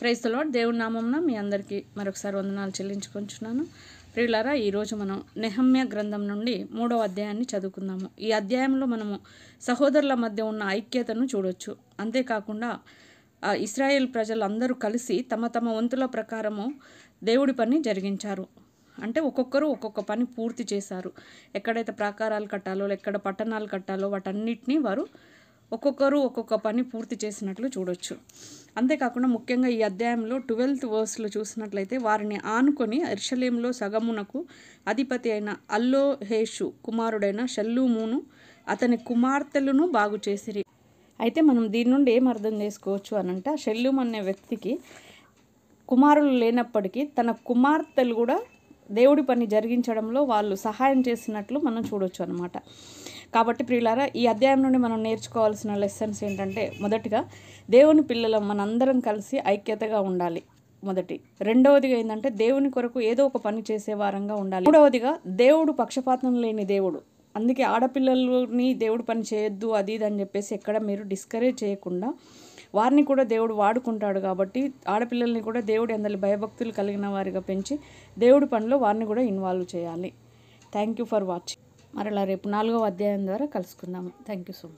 క్రైస్తలో దేవుడి నామంన మీ అందరికీ మరొకసారి వందనాలు చెల్లించుకుంటున్నాను ప్రియులారా ఈరోజు మనం నెహమ్య గ్రంథం నుండి మూడవ అధ్యాయాన్ని చదువుకుందాము ఈ అధ్యాయంలో మనము సహోదరుల మధ్య ఉన్న ఐక్యతను చూడొచ్చు అంతేకాకుండా ఇస్రాయేల్ ప్రజలందరూ కలిసి తమ తమ వంతుల ప్రకారము దేవుడి పని జరిగించారు అంటే ఒక్కొక్కరు ఒక్కొక్క పని పూర్తి చేశారు ఎక్కడైతే ప్రాకారాలు కట్టాలో ఎక్కడ పట్టణాలు కట్టాలో వాటన్నిటినీ వారు ఒక్కొక్కరు ఒక్కొక్క పని పూర్తి చేసినట్లు చూడొచ్చు అంతేకాకుండా ముఖ్యంగా ఈ అధ్యాయంలో ట్వెల్త్ వర్స్లో చూసినట్లయితే వారిని ఆనుకొని అర్షలేంలో సగమునకు అధిపతి అయిన అల్లో హేషు కుమారుడైన షల్లుమును అతని కుమార్తెలను బాగు చేసిరి అయితే మనం దీని నుండి ఏం అర్థం చేసుకోవచ్చు అనంట షెల్లూమ్ అనే వ్యక్తికి కుమారులు లేనప్పటికీ తన కుమార్తెలు కూడా దేవుడి పని జరిగించడంలో వాళ్ళు సహాయం చేసినట్లు మనం చూడొచ్చు అనమాట కాబట్టి ప్రియులారా ఈ అధ్యాయం నుండి మనం నేర్చుకోవాల్సిన లెసన్స్ ఏంటంటే మొదటిగా దేవుని పిల్లలు మనందరం కలిసి ఐక్యతగా ఉండాలి మొదటి రెండవదిగా ఏంటంటే దేవుని కొరకు ఏదో ఒక పని చేసే వారంగా ఉండాలి మూడవదిగా దేవుడు పక్షపాతం లేని దేవుడు అందుకే ఆడపిల్లలని దేవుడు పని చేయొద్దు అది ఇది అని చెప్పేసి ఎక్కడ మీరు డిస్కరేజ్ చేయకుండా వారిని కూడా దేవుడు వాడుకుంటాడు కాబట్టి ఆడపిల్లల్ని కూడా దేవుడు అందరి భయభక్తులు కలిగిన వారిగా పెంచి దేవుడి పనిలో వారిని కూడా ఇన్వాల్వ్ చేయాలి థ్యాంక్ యూ ఫర్ వాచింగ్ మరలా రేపు నాలుగవ అధ్యాయం ద్వారా కలుసుకుందాము థ్యాంక్ యూ సో మచ్